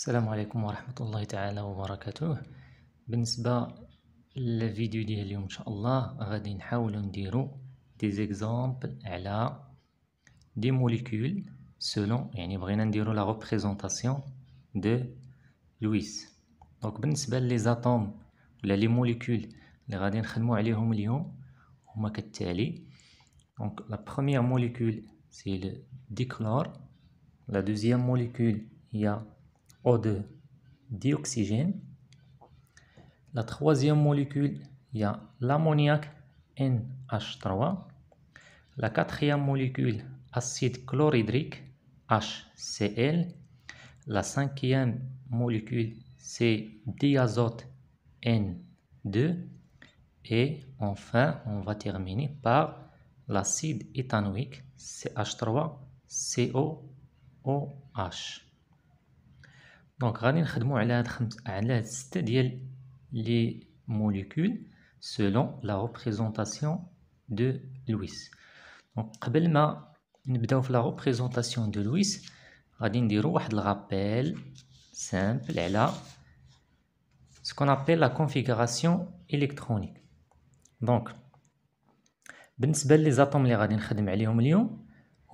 السلام عليكم ورحمة الله تعالى وبركاته بالنسبة للفيديو ديال اليوم ان شاء الله غادي نحاول نديرو دي زيكزامبل على دي موليكول سولون يعني بغينا نديرو لا ريبريزونطاسيون دو لويس دونك بالنسبه لي زاتوم ولا لي موليكول لي غادي نخدمو عليهم اليوم هما كالتالي دونك لا بخوميييغ موليكول سي لو ديكلور لا دوزيام موليكول هي O2, dioxygène. La troisième molécule, il y a l'ammoniac NH3. La quatrième molécule, acide chlorhydrique, HCl. La cinquième molécule, c'est diazote N2. Et enfin, on va terminer par l'acide éthanoïque, CH3COOH. Donc, Radin Khedemou est d'étudier les molécules selon la représentation de Lewis. Donc, Abelma, nous devons faire la représentation de Lewis, nous allons faire le rappel simple, elle ce qu'on appelle la configuration électronique. Donc, Ben les atomes, les radins Khedemou, les lions,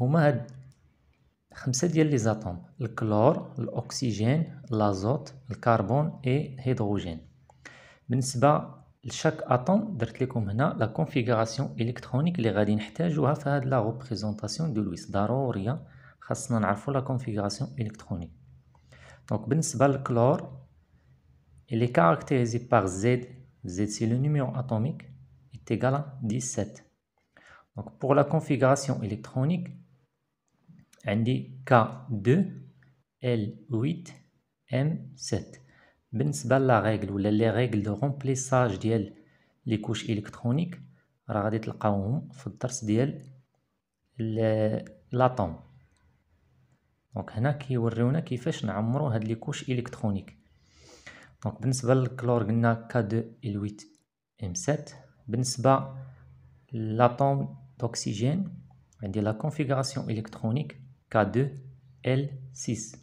où m'a-t-il il y les atomes, le chlore, l'oxygène, l'azote, le carbone et l'hydrogène. Chaque atome, la configuration électronique, les radines la représentation de Luis Darouia, qui la configuration électronique. Donc, le chlore est caractérisé par Z, c'est le numéro atomique, est égal à 17. Donc, pour la configuration électronique, عندي K2 L8 M7 بالنسبة لا ريغل ولا لي ريغل دو غومبليساج ديال لي كوش الكترونيك راه غادي تلقاوهم في الدرس ديال لاطوم دونك هنا كيوريونا كيفاش نعمرو هاد لي كوش الكترونيك دونك بالنسبه للكلور قلنا K2 L8 M7 بالنسبه لاطوم دوكسيجين عندي لا كونفيغوراسيون الكترونيك K2 L6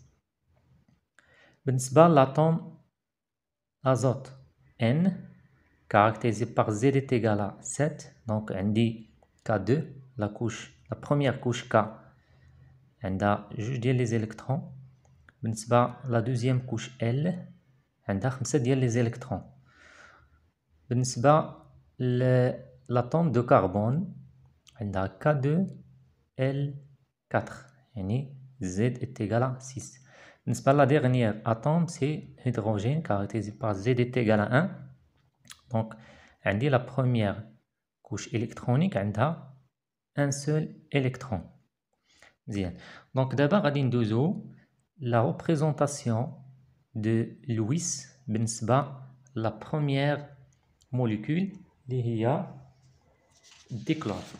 بالنسبة لاتوم azote, N caractérisé par Z est égal à 7 donc on dit K2 la couche la première couche K on a juste les électrons بالنسبة la deuxième couche L on a 5 les électrons بالنسبة l'atome de carbone on K2 L4 Z est égal à 6 n'est-ce la dernière atome c'est hydrogène caractérisé par Z est égal à 1 donc la première couche électronique on a un seul électron donc d'abord on la représentation de Lewis بالنسبة la première molécule اللي déclenche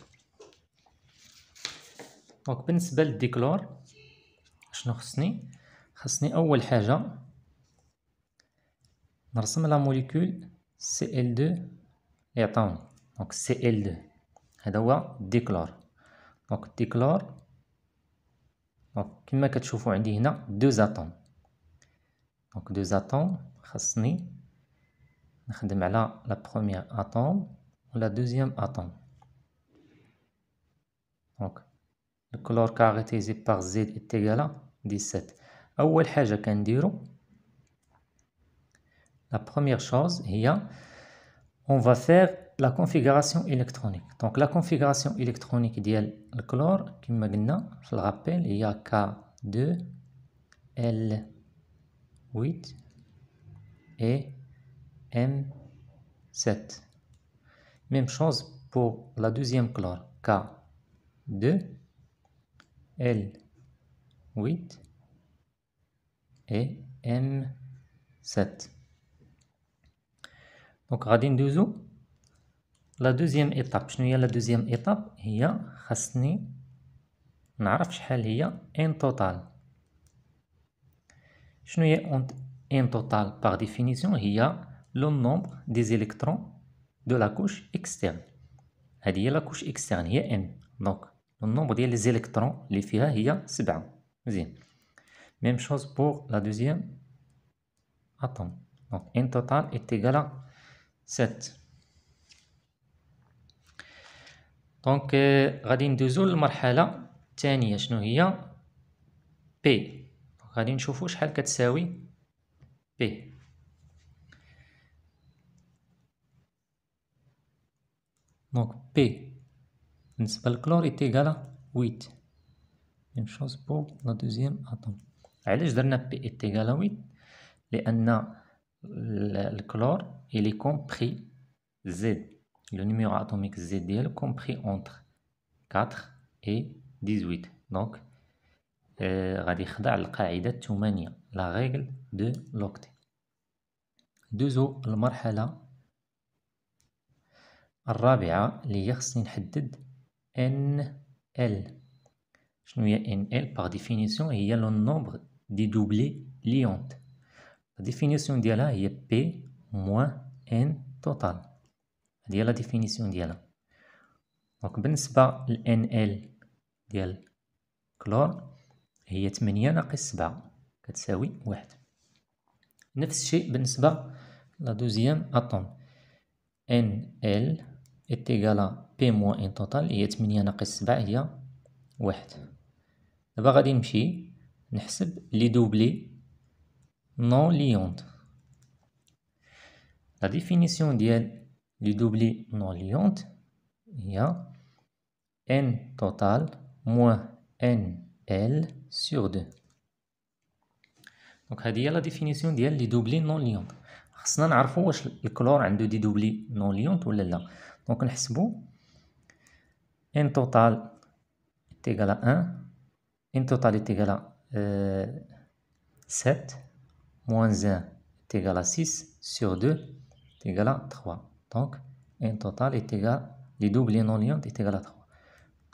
دونك بالنسبه للديكلور شنو خصني خصني اول حاجه نرسم لا موليكول سي ال 2 يعطوني دونك سي ال 2 هذا هو الديكلور دونك الديكلور دونك كما كتشوفوا عندي هنا دو زاتوم دونك دو زاتوم خصني نخدم على لا بروميير اتوم ولا دوزيام اتوم دونك Le chlore caractérisé par Z est égal à 17. La première chose on va faire la configuration électronique. Donc la configuration électronique ديال je le rappelle, il y a K2 L8 et M7. Même chose pour la deuxième chlore K2 L8 et M7. Donc, radin douzou. La deuxième étape, je la deuxième étape, il y a la Narf il y a un total. Je un total par définition, il y a le nombre des électrons de la couche externe. C'est-à-dire la couche externe, il y a N. Donc, النومبر ديال لي زيليكترون اللي فيها هي سبعة مزيان ميم شوز بوغ لا دوزيام اتوم دونك ان توتال ايتيغال ست دونك غادي ندوزو للمرحله الثانيه شنو هي بي غادي نشوفو شحال كتساوي بي دونك بي بالنسبة للكلور إيت إيكالا ويت ميم شوز بو لا دوزيام أتوم علاش درنا بي إيت إيكالا ويت لأن الكلور إلي كومبخي زد لو نيميرو أتوميك زد ديالو كومبخي أونتر 4 إي 18 دونك غادي يخضع للقاعدة الثمانية لا ريغل دو لوكتي دوزو المرحلة الرابعة اللي هي خصني نحدد NL شنو هي NL par définition هي le nombre des doublés liantes la définition ديالها هي P moins N total هذه هي la définition ديالها دونك بالنسبة ل NL ديال كلور هي 8 ناقص 7 كتساوي 1 نفس الشيء بالنسبة لا دوزيام اتوم NL est égal à بي موان ان توتال هي تمنية ناقص سبعة هي واحد دابا غادي نمشي نحسب لي دوبلي نون ليوند لا ديفينيسيون ديال لي دوبلي نون ليوند هي ان توتال موان ان ال سور دو دونك هادي هي لا ديفينيسيون ديال لي دوبلي نون ليوند خصنا نعرفوا واش الكلور عنده دي دوبلي نون ليونت ولا لا دونك نحسبوا n total est égal à 1, n total est égal à 7, e, moins 1 est égal à 6 sur 2 est égal à 3. Donc, n total est égal, les doubles non liant est égal à 3.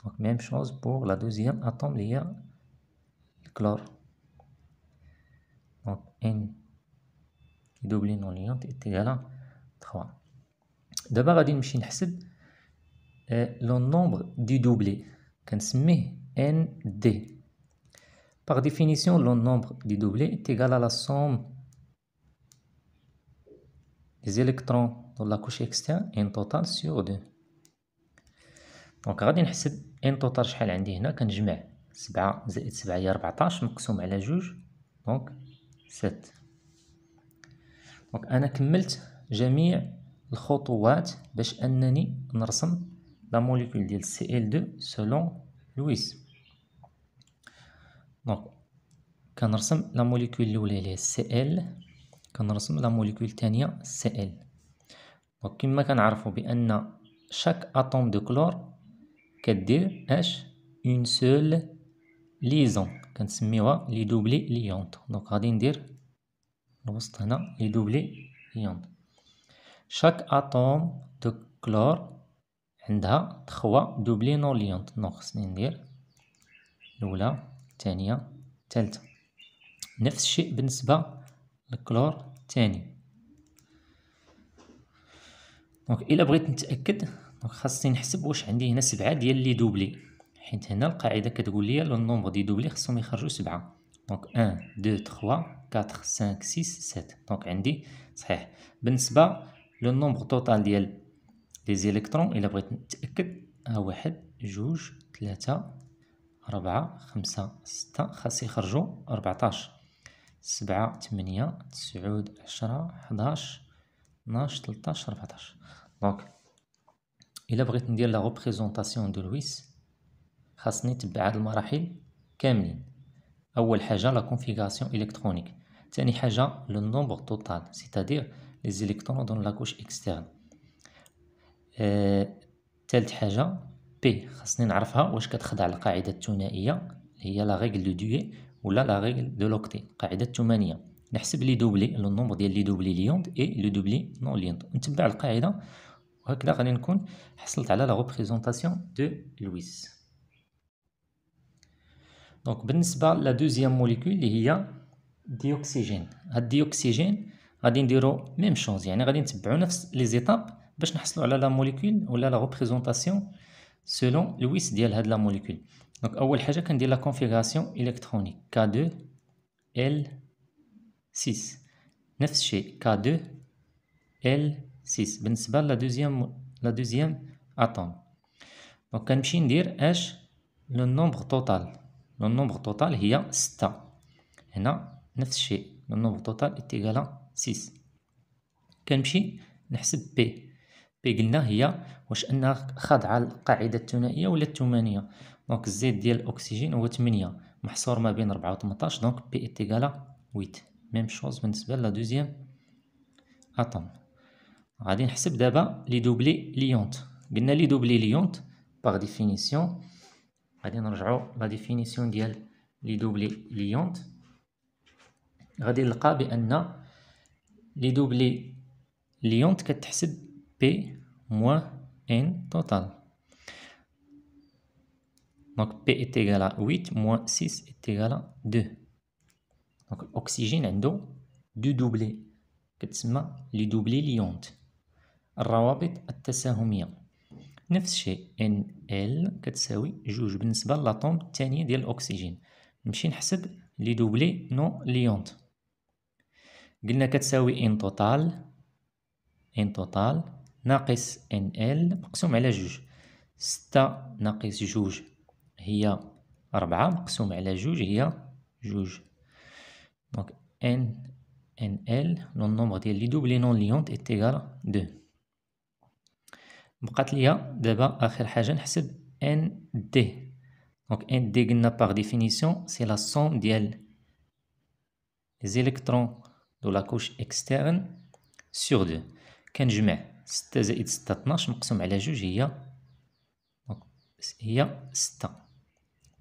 Donc, même chose pour la deuxième atome liant le chlore. Donc, n double non liant est égal à 3. D'abord, on va لو نومبر دي دوبلي كنسميه ان دي باغ ديفينيسيون لو نومبر دي دوبلي تيغال على سوم des électrons dans la couche externe n total sur 2 دونك غادي نحسب ان توتال شحال عندي هنا كنجمع سبعة زائد 7 هي ربعتاش مقسوم على جوج دونك ست دونك انا كملت جميع الخطوات باش انني نرسم la molécule de Cl2 selon Lewis. Donc, quand on la molécule de Cl. Quand on la molécule tania, Cl. Donc, comme on sait, chaque atome de chlore, a une seule liaison. Quand on dit les doublés liantes. Donc, on va dire, les liaison Chaque atome de chlore, عندها تخوا دوبلي ليونت دونك خصني ندير الاولى الثانيه الثالثه نفس الشيء بالنسبه للكلور الثاني دونك الا بغيت نتاكد دونك خاصني نحسب واش عندي هنا سبعة ديال لي دوبلي حيت هنا القاعده كتقول لي لو نومبر دي دوبلي خصهم يخرجوا سبعة دونك 1 2 3 4 5 6 7 دونك عندي صحيح بالنسبه لو نومبر توتال ديال لي زيليكترون الا بغيت نتاكد ها واحد جوج ثلاثة أربعة خمسة ستة خاص يخرجوا أربعتاش سبعة تمنية تسعود عشرة حداش طناش تلتاش ربعتاش دونك الا بغيت ندير لا ريبريزونطاسيون دو لويس خاصني نتبع هاد المراحل كاملين اول حاجه لا كونفيغوراسيون الكترونيك ثاني حاجه لو نومبر توتال سيتادير لي زيليكترون دون لا كوش اكسترن ثالث آه، حاجه بي خاصني نعرفها واش كتخضع للقاعده الثنائيه هي لا ريغل دو دوي ولا لا ريغل دو لوكتي القاعده الثمانيه نحسب لي دوبلي لو نومبر ديال لي دوبلي ليوند اي لو دوبلي نون ليوند نتبع القاعده وهكذا غادي نكون حصلت على لا ريبريزونطاسيون دو لويس دونك بالنسبه لا دوزيام موليكول اللي هي ديوكسيجين هاد ديوكسيجين غادي نديرو ميم شوز يعني غادي نتبعو نفس لي زيتاب la molécule ou la représentation selon le WISC de la molécule Donc, la la configuration électronique K2L6 9 chez K2L6 Par la deuxième attente Donc, on peut dire le nombre total est 6 Ici, c'est le nombre total est égal à 6 On peut donc P بي قلنا هي واش انها خاضعه للقاعده الثنائيه ولا الثمانيه دونك الزيت ديال الاكسجين هو 8 محصور ما بين 4 و 18 دونك بي ايتيغالا 8 ميم شوز بالنسبه لا دوزيام اتوم غادي نحسب دابا لي دوبلي ليونت قلنا لي دوبلي ليونت باغ ديفينيسيون غادي نرجعو لا ديفينيسيون ديال لي دوبلي ليونت غادي نلقى بان لي دوبلي ليونت كتحسب P moins N total. Donc P est égal à 8 moins 6 est égal à 2. Donc l'oxygène عنده دو دوبلي كتسمى لي دوبلي ليونت الروابط التساهمية نفس الشيء ان ال كتساوي جوج بالنسبة لاطوم الثانية ديال الأكسجين نمشي نحسب لي دوبلي نو ليونت قلنا كتساوي ان توتال ان توتال ناقص ان ال مقسوم على جوج ستة ناقص جوج هي ربعة مقسوم على جوج هي جوج دونك ان ان ال لو نومبغ ديال لي دوبلي نون ليونت ايت دو بقات ليا دابا اخر حاجة نحسب ان دي دونك ان دي قلنا باغ ديفينيسيون سي لا سوم ديال لي زيليكترون دو لا كوش اكسترن سور دو كنجمع ستة زائد ستة طناش مقسوم على جوج هي هي ستة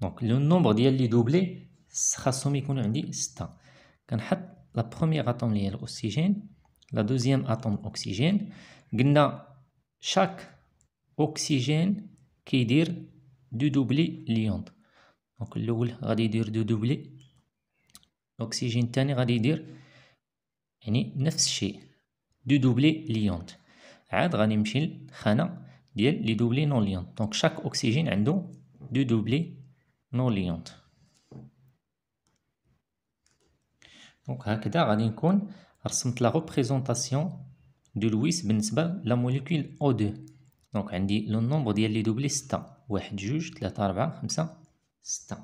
دونك لو نومبر ديال لي دوبلي خاصهم يكونوا عندي ستة كنحط لا بروميير اتوم ديال هي الاكسجين لا دوزيام اتوم الاكسجين قلنا شاك اوكسيجين كيدير دو دوبلي ليوند دونك الاول غادي يدير دو دوبلي الاكسجين الثاني غادي يدير يعني نفس الشيء دو دوبلي ليوند عاد غادي نمشي للخانه ديال لي دوبلي نون ليونت دونك شاك اوكسجين عنده دو دوبلي نون ليونت دونك هكذا غادي نكون رسمت لا ريبريزونطاسيون دو لويس بالنسبه لا موليكول او 2 دونك عندي لو نومبر ديال لي دوبلي 6 واحد جوج ثلاثة أربعة خمسة ستة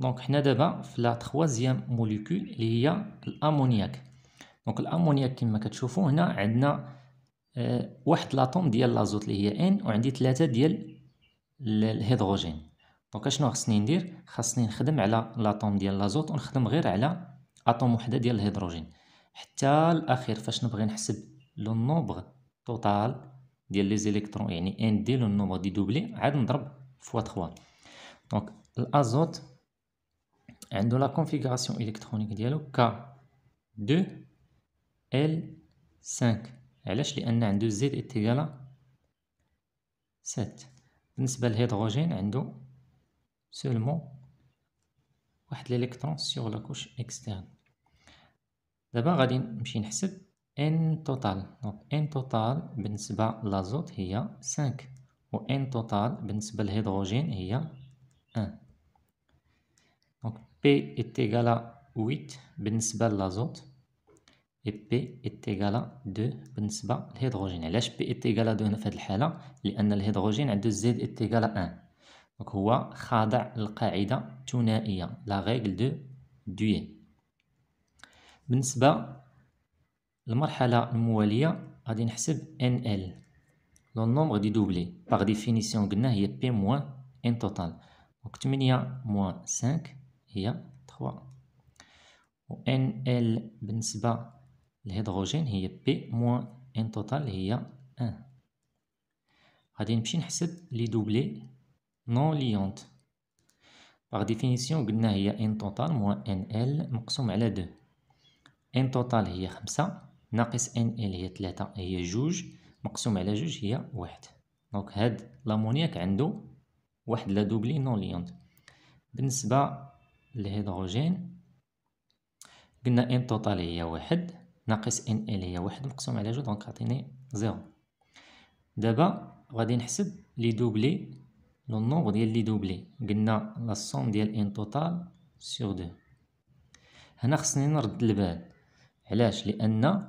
دونك حنا دابا في لا تخوازيام موليكول اللي هي الامونياك دونك الامونياك كما كتشوفوا هنا عندنا آه، واحد لاطوم ديال لازوت اللي هي ان وعندي ثلاثه ديال الهيدروجين دونك اشنو خصني ندير خاصني نخدم على لاطوم ديال لازوت ونخدم غير على اطوم وحده ديال الهيدروجين حتى الاخير فاش نبغي نحسب لو نوبغ توتال ديال لي زيليكترون يعني ان دي لو نوبغ دي دوبلي عاد نضرب فوا 3 دونك الازوت عنده لا كونفيغوراسيون الكترونيك ديالو ك 2 ال 5 علاش لان عنده زد اتجاله 7 بالنسبه للهيدروجين عنده سولمون واحد الالكترون سيغ لا كوش اكسترن دابا غادي نمشي نحسب ان توتال دونك ان توتال بالنسبه لازوت هي 5 و ان توتال بالنسبه للهيدروجين هي 1 دونك بي اتيغالا 8 بالنسبه للازوت P est égal à 2 بالنسبة للهيدروجين علاش P est égal à 2 هنا في هاد الحالة لأن الهيدروجين عندو égal à 1 دونك هو خاضع للقاعدة الثنائية لا غيغل دو دوي بالنسبة للمرحلة الموالية غادي نحسب NL لو نومبغ دي دوبلي باغ ديفينيسيون قلنا هي P موان ان توتال دونك 8 موان 5 هي 3 و NL بالنسبة الهيدروجين هي بي موان ان توتال هي ان غادي نمشي نحسب لي دوبلي نون ليونت باغ ديفينيسيون قلنا هي ان توتال موان ان ال مقسوم على دو ان توتال هي خمسة ناقص ان ال هي تلاتة هي جوج مقسوم على جوج هي واحد دونك هاد لامونياك عندو واحد لا دوبلي نون ليونت بالنسبة للهيدروجين قلنا ان توتال هي واحد ناقص ان ال هي واحد مقسوم على جوج دونك عطيني زيرو دابا غادي نحسب لي دوبلي لو نومبر ديال لي دوبلي قلنا لا سوم ديال ان توتال سور دو هنا خصني نرد البال علاش لان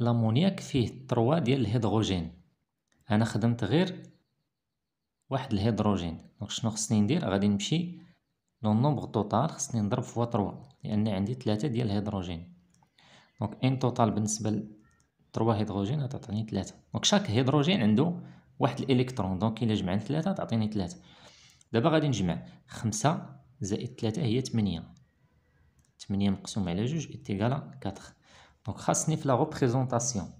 لامونياك فيه 3 ديال الهيدروجين انا خدمت غير واحد الهيدروجين دونك شنو خصني ندير غادي نمشي لو نومبر توتال خصني نضرب فوا 3 لان عندي 3 ديال الهيدروجين دونك ان توتال بالنسبه ل 3 هيدروجين غتعطيني 3 دونك شاك هيدروجين عنده واحد الالكترون دونك الا جمعنا 3 تعطيني 3 دابا غادي نجمع 5 زائد 3 هي 8 8 مقسوم على جوج اتيكالا 4 دونك خاصني في لا ريبريزونطاسيون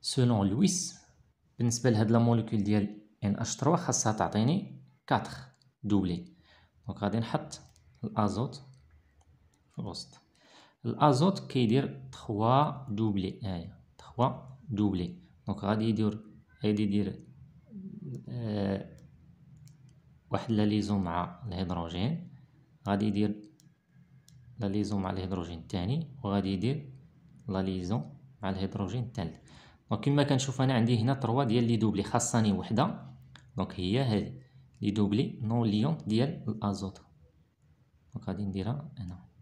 سولون لويس بالنسبه لهاد لا موليكول ديال ان اش 3 خاصها تعطيني 4 دوبلي دونك غادي نحط الازوت في الوسط الازوت كيدير 3 دوبلي هنايا آه، 3 دوبلي دونك غادي يدير غادي يدير آه، واحد لا ليزون مع الهيدروجين غادي يدير لا ليزون مع الهيدروجين الثاني وغادي يدير لا ليزون مع الهيدروجين الثالث دونك كما كنشوف انا عندي هنا 3 ديال لي دوبلي خاصني وحده دونك هي هذه لي دوبلي نون ليون ديال الازوت دونك غادي نديرها هنا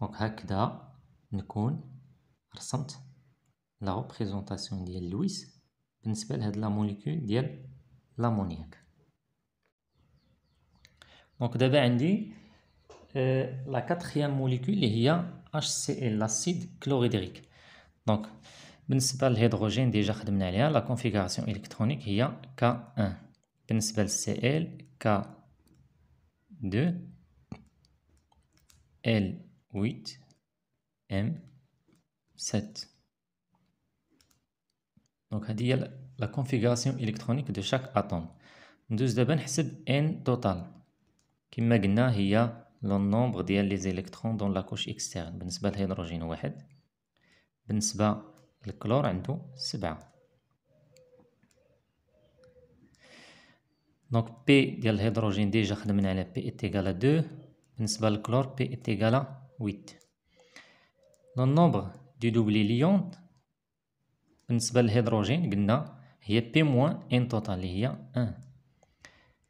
Donc, ça, nous connaissons la représentation de l'ammoniaque. Donc, de BND, euh, la quatrième molécule, il HCl, l'acide chlorhydrique. Donc, le principal hydrogène, déjà, la configuration électronique, y a K1. Le principal CL, K2, l 8 M 7 donc c'est la configuration électronique de chaque atome nous devons N total qui est le nombre d'électrons dans la couche externe بالنسبة l'hydrogène 1 بالنسبة le chlore 7 donc P de l'hydrogène déjà P est égal à 2 بالنسبة le chlore P est égal à 8 لو نومبر دو دوبلي ليون بالنسبة للهيدروجين قلنا هي بي موان ان توتال اللي هي ان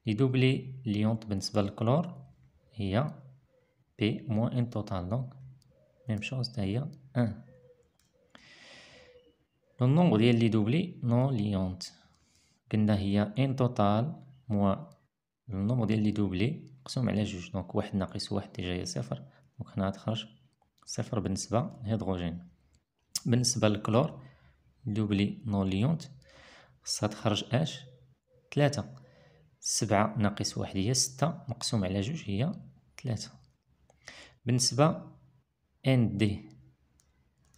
لي دوبلي ليونت بالنسبة للكلور هي بي موان ان توتال دونك ميم شوز تا هي ان لو نومبر ديال لي دوبلي نون ليونت قلنا هي ان توتال موان لو نومبر ديال لي دوبلي مقسوم على جوج دونك واحد ناقص واحد هي صفر دونك هنا تخرج صفر بالنسبة للهيدروجين بالنسبة للكلور دوبلي نوليونت خاصها تخرج اش تلاتة سبعة ناقص واحد هي ستة مقسوم على جوج هي تلاتة بالنسبة ان دي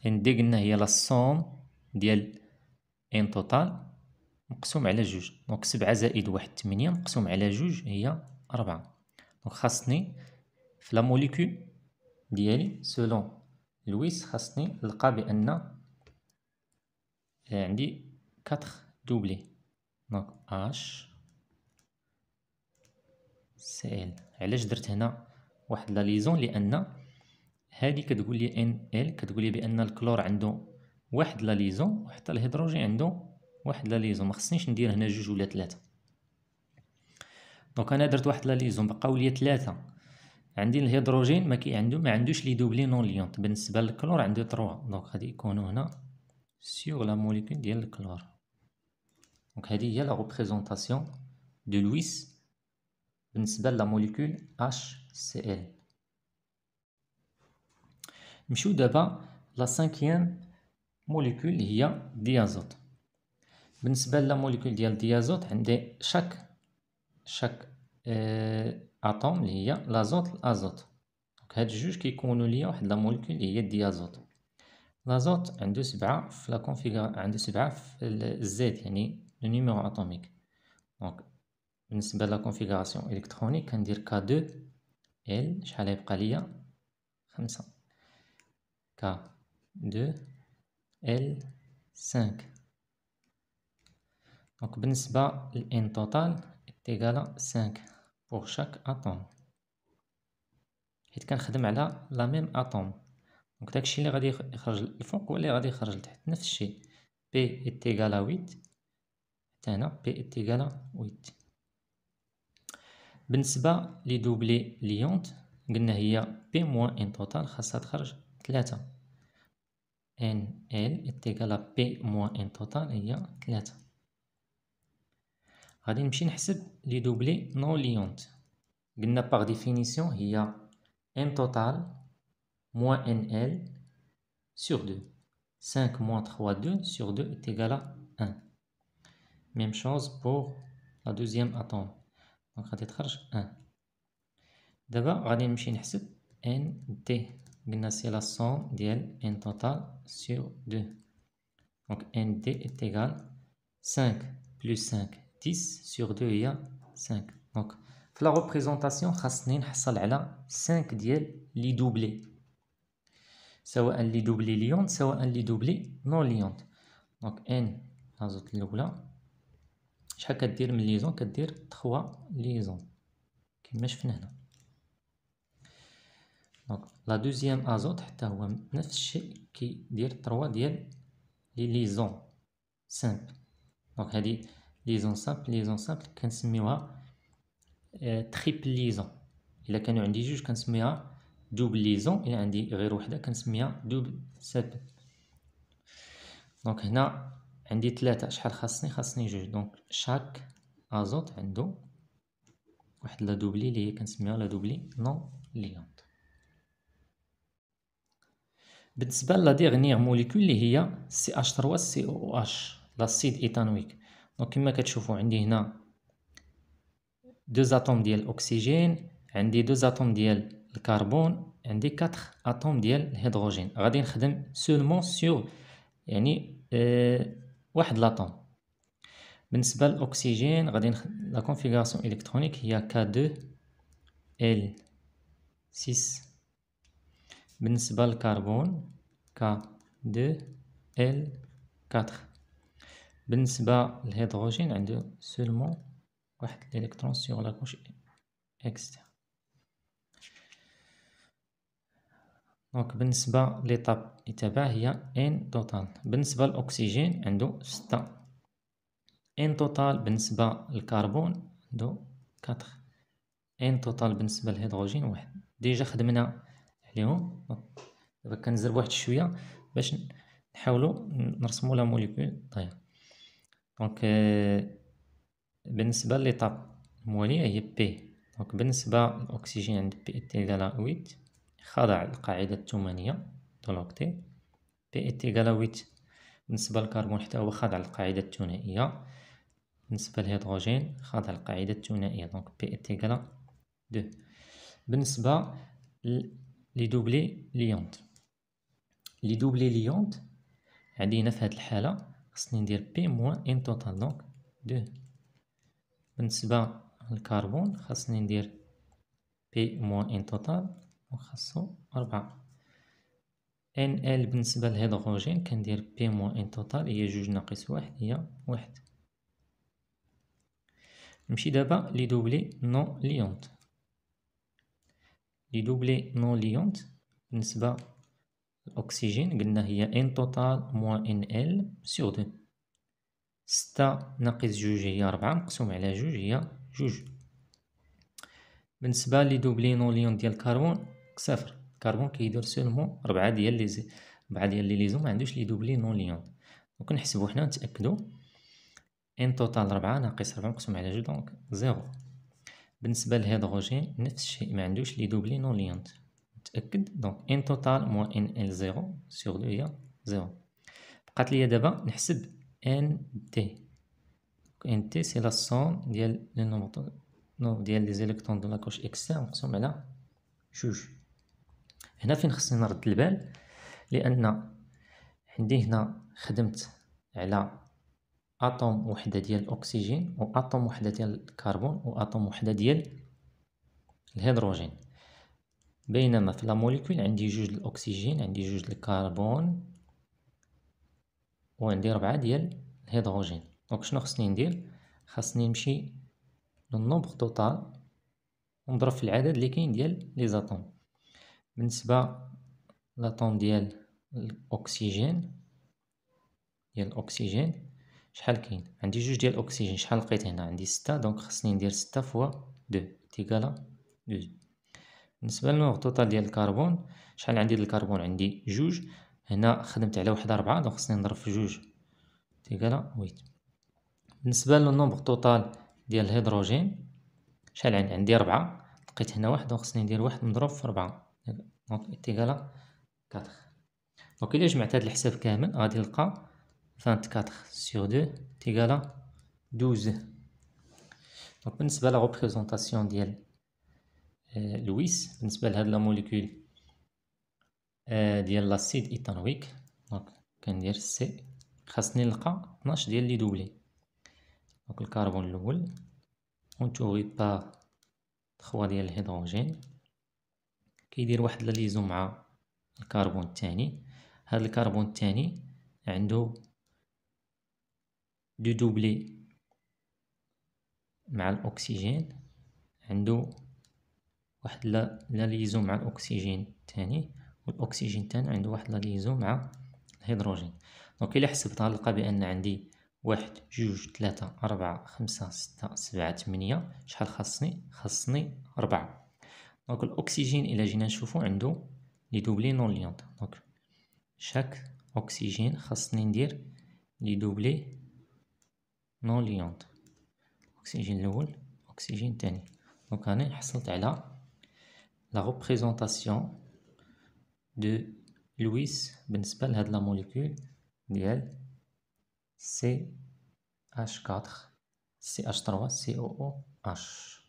ان دي قلنا هي لا ديال ان توتال مقسوم على جوج دونك سبعة زائد واحد تمنية مقسوم على جوج هي ربعة دونك خاصني في لا موليكول ديالي سولون لويس خاصني نلقى بان آه، عندي 4 دوبلي دونك اش سي ال علاش درت هنا واحد لا ليزون لان هذه كتقول لي ان ال كتقول لي بان الكلور عنده واحد لا ليزون وحتى الهيدروجين عنده واحد لا ليزون ما خصنيش ندير هنا جوج ولا ثلاثه دونك انا درت واحد لا ليزون بقاو لي ثلاثه عندي الهيدروجين ما كي عنده ما عندوش لي دوبلي نون ليونت بالنسبه للكلور عنده 3 دونك غادي يكونوا هنا سيغ لا موليكول ديال الكلور دونك هذه هي لا ريبريزونطاسيون دو لويس بالنسبه لا موليكول ال نمشيو دابا لا سانكيام موليكول هي ديازوت بالنسبه لا موليكول ديال ديازوت عندي شاك شاك اه اتوم اللي هي لازوت الازوت دونك هاد جوج كيكونوا ليا واحد لا مولكول اللي هي الديازوت لازوت عنده سبعة في لا كونفيغا عنده سبعة في الزيت يعني لو نيميرو اتوميك دونك بالنسبه لا كونفيغوراسيون الكترونيك كندير كا 2 ال شحال يبقى ليا خمسة كا 2 ال 5 دونك بالنسبه للان توتال تيغالا 5 بوغ شاك اتوم حيت كنخدم على لا ميم اتوم دونك داكشي اللي غادي يخرج الفوق هو اللي غادي يخرج لتحت نفس الشيء بي اتيكالا 8 حتى هنا بي اتيكالا 8 بالنسبه لي دوبلي ليونت قلنا هي بي موان ان توتال خاصها تخرج 3 ان ال اتيكالا بي موان ان توتال هي 3 Radimchin نمشي doublé non دوبلي Par ليونت il باغ ديفينيسيون هي N total moins NL sur 2. 5 moins 3, 2 sur 2 est égal à 1. Même chose pour la deuxième atome. Donc, on va 1. D'abord, on va NT. C'est la somme d'L N total sur 2. Donc, nd est égal à 5 plus 5 10 sur 2 هي 5 دونك في لا ريبريزونطاسيون خاصني نحصل على 5 ديال لي دوبلي سواء لي دوبلي ليونت سواء لي دوبلي نون ليونت دونك ان نازلت الاولى شحال كدير من ليزون كدير 3 ليزون كما شفنا هنا دونك لا دوزيام ازوت حتى هو نفس الشيء كيدير 3 ديال لي ليزون سامبل دونك هذه ليزون سامبل ليزون سامبل كنسميوها تريبل آه، ليزون الا كانوا عندي جوج كنسميها دوبل ليزون الا عندي غير وحده كنسميها دوبل سابل دونك هنا عندي ثلاثة شحال خاصني خاصني جوج دونك شاك ازوت عنده واحد لا دوبلي اللي هي كنسميها لا دوبلي نون ليونت بالنسبه لا ديغنيغ موليكول اللي هي سي اش 3 سي او اش لاسيد ايتانويك دونك كما كتشوفوا عندي هنا دو اتوم ديال الاكسجين عندي دو اتوم ديال الكربون عندي 4 اتوم ديال الهيدروجين غادي نخدم سولمون سيغ يعني أه واحد لاتوم بالنسبه للاكسجين غادي نخ... لا كونفيغوراسيون الكترونيك هي ك 2 ال 6 بالنسبه للكربون ك 2 ال 4 بالنسبة للهيدروجين عنده سولمون واحد الالكترون سيغ لاكوش اكستر دونك بالنسبة ليطاب لي تابع هي ان توتال بالنسبة للأكسجين عنده ستة ان توتال بالنسبة للكربون عنده كاتر ان توتال بالنسبة للهيدروجين واحد ديجا خدمنا عليهم دابا كنزرب واحد شوية باش نحاولو نرسمو لا موليكول طيب دونك euh, بالنسبة طاب المولية هي بي دونك بالنسبة الأكسجين عند بي تيغالا ويت خاضع للقاعدة الثمانية لوكتي بي تيغالا ويت بالنسبة للكربون حتى هو خاضع للقاعدة الثنائية بالنسبة للهيدروجين خاضع للقاعدة الثنائية دونك بي تيغالا دو بالنسبة لي دوبلي ليونت لي دوبلي ليونت عندي هنا في هاد الحالة خصني ندير بي موان ان توتال دونك دو بالنسبة للكربون خاصني ندير بي موان ان توتال وخاصو ربعة ان ال بالنسبة للهيدروجين كندير بي موان ان توتال هي جوج ناقص واحد هي واحد نمشي دابا لي دوبلي نون ليونت لي دوبلي نون ليونت بالنسبة الأكسجين قلنا هي إن توتال موان إن إل سيغ دو ستة ناقص جوج هي ربعة مقسوم على جوج هي جوج بالنسبة لي دوبلينو ليون ديال الكربون صفر الكربون كيدير سولمون ربعة ديال لي زي ربعة ديال لي ليزو معندوش لي دوبلينو ليون دونك نحسبو حنا نتأكدو إن توتال ربعة ناقص ربعة مقسوم على جوج دونك زيرو بالنسبة للهيدروجين نفس الشيء معندوش لي دوبلينو ليون تاكد دونك ان توتال موان ان ال زيرو سيغ لو هي زيرو بقات ليا دابا نحسب ان تي ان تي سي لا سون ديال لي نومبر ديال لي زيليكترون دو لا كوش اكسترن مقسوم على جوج هنا فين خصني نرد البال لان عندي هنا خدمت على اتوم وحده ديال الاكسجين واتوم وحده ديال الكربون واتوم وحده ديال الهيدروجين بينما في لاموليكول عندي جوج الأكسجين عندي جوج الكربون وعندي ربعة ديال الهيدروجين دونك شنو خصني ندير خاصني نمشي للنومبر توتال ونضرب في العدد اللي كاين ديال لي زاتوم بالنسبة لاتوم ديال الأكسجين ديال الأكسجين شحال كاين عندي جوج ديال الأكسجين شحال لقيت هنا عندي ستة دونك خصني ندير ستة فوا دو تيكالا دو بالنسبه لو توتال ديال الكربون شحال عندي ديال الكربون عندي جوج هنا خدمت على واحد أربعة دونك خصني نضرب في جوج تيكالا ويت بالنسبه للنومبغ توتال طوطال ديال الهيدروجين شحال عندي عندي ربعة لقيت هنا واحد دونك خصني ندير واحد مضروب في ربعة دونك تيكالا كاتخ دونك إلا جمعت هاد الحساب كامل غادي نلقى فانت كاتخ سيغ دو تيكالا دوز دونك بالنسبه لا ديال آه، لويس بالنسبه لهاد لا موليكول آه، ديال لاسيد ايثانويك دونك كندير سي خاصني نلقى 12 ديال لي دوبلي دونك الكربون الاول اونتوغي با تخوا ديال الهيدروجين كيدير واحد ليزو مع الكربون الثاني هاد الكربون الثاني عنده دو دوبلي مع الاكسجين عنده واحد لا ليزو مع الاكسجين الثاني والاكسجين الثاني عنده واحد لا ليزو مع الهيدروجين دونك الا حسبتها نلقى بان عندي واحد جوج ثلاثة أربعة خمسة ستة سبعة ثمانية شحال خاصني خاصني أربعة دونك الأكسجين إلا جينا نشوفو عندو لي دوبلي نون ليون دونك شاك أكسجين خاصني ندير لي دوبلي نون ليون أكسجين الأول أكسجين الثاني دونك راني حصلت على la représentation de louis بالنسبة لهاد لا molécule ديال h 4 CH3 COOH